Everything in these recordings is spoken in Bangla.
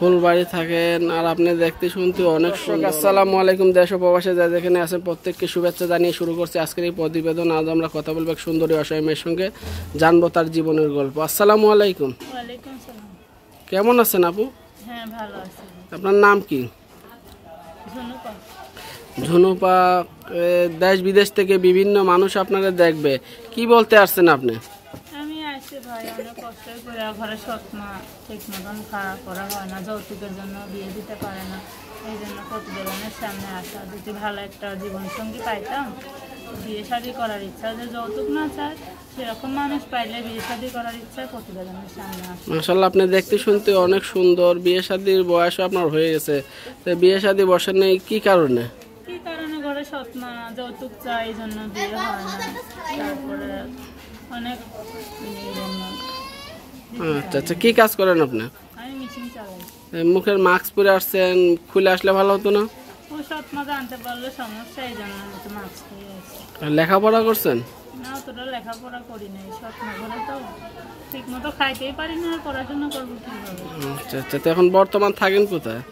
ফুলবাড়ি থাকেন আর আপনি দেখতে শুনতে অনেক সুন্দর আসসালামু আলাইকুম দেশ প্রবাসে যা যেখানে আছেন প্রত্যেককে শুভেচ্ছা জানিয়ে শুরু করছি আজকের এই প্রতিবেদন আজ আমরা কথা বলবো এক সুন্দরী অসহায় মেয়ের সঙ্গে জানবো তার জীবনের গল্প আসসালামু আলাইকুম কেমন আছেন আপু হ্যাঁ, আপনার নাম কি ঝুনুপা দেশ বিদেশ থেকে বিভিন্ন মানুষ আপনারা দেখবে কি বলতে আসছেন আপনি হয় অনেক কষ্ট করে ঘরে সৎমা ঠিক মতন খাওয়া করা হয় না যৌতুকের জন্য বিয়ে দিতে পারে না এই জন্য প্রতিবেদনের সামনে আসা যদি ভালো একটা জীবনসঙ্গী পাইতাম বিয়ে শাদি করার ইচ্ছা যে যৌতুক না চায় সেরকম মানুষ পাইলে বিয়ে শাদি করার ইচ্ছা প্রতিবেদনের সামনে আসে মাসাল্লাহ আপনি দেখতে শুনতে অনেক সুন্দর বিয়ে শাদির বয়স আপনার হয়ে গেছে তো বিয়ে শাদি বসে নেই কি কারণে কি কারণে ঘরে সৎমা যৌতুক চায় এই জন্য বিয়ে হয় না তারপরে আচ্ছা আচ্ছা কি কাজ করেন আপনি মুখের মাস্ক পরে আসছেন খুলে আসলে ভালো হতো না লেখাপড়া করছেন আচ্ছা আচ্ছা তো এখন বর্তমান থাকেন কোথায়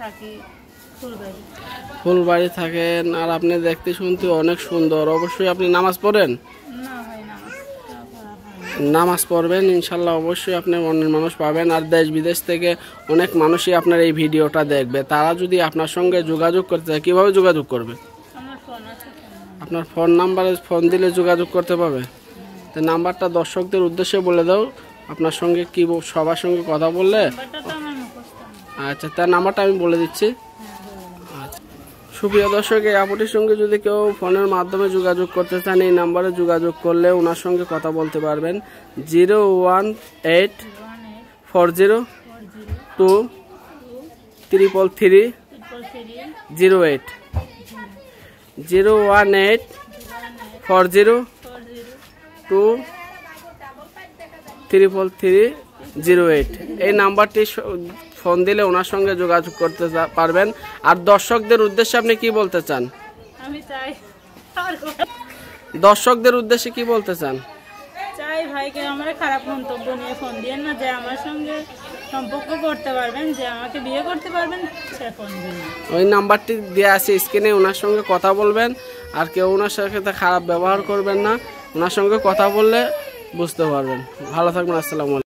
থাকি ফুলবাড়ি থাকেন আর আপনি দেখতে শুনতে অনেক সুন্দর অবশ্যই আপনি নামাজ পড়েন নামাজ পড়বেন ইনশাল্লাহ অবশ্যই আপনি অনেক মানুষ পাবেন আর দেশ বিদেশ থেকে অনেক মানুষই আপনার এই ভিডিওটা দেখবে তারা যদি আপনার সঙ্গে যোগাযোগ করতে চায় কীভাবে যোগাযোগ করবে আপনার ফোন নাম্বারে ফোন দিলে যোগাযোগ করতে পারবে তো নাম্বারটা দর্শকদের উদ্দেশ্যে বলে দাও আপনার সঙ্গে কী সবার সঙ্গে কথা বললে আচ্ছা তার নাম্বারটা আমি বলে দিচ্ছি হ্যাঁ। সুপ্রিয় দর্শক এই আপুটির সঙ্গে যদি কেউ ফোনের মাধ্যমে যোগাযোগ করতে চান এই নাম্বারে যোগাযোগ করলে ওনার সঙ্গে কথা বলতে পারবেন zero one eight four zero two triple three zero eight zero one eight four zero two triple three zero eight এই নাম্বারটি ফোন দিলে ওনার সঙ্গে যোগাযোগ করতে পারবেন আর দর্শকদের উদ্দেশ্যে আপনি কি বলতে চান দর্শকদের উদ্দেশ্যে কি বলতে চান ওই নাম্বারটি দেওয়া আছে স্ক্রিনে ওনার সঙ্গে কথা বলবেন আর কেউ ওনার সাথে খারাপ ব্যবহার করবেন না ওনার সঙ্গে কথা বললে বুঝতে পারবেন ভালো থাকবেন আসসালামু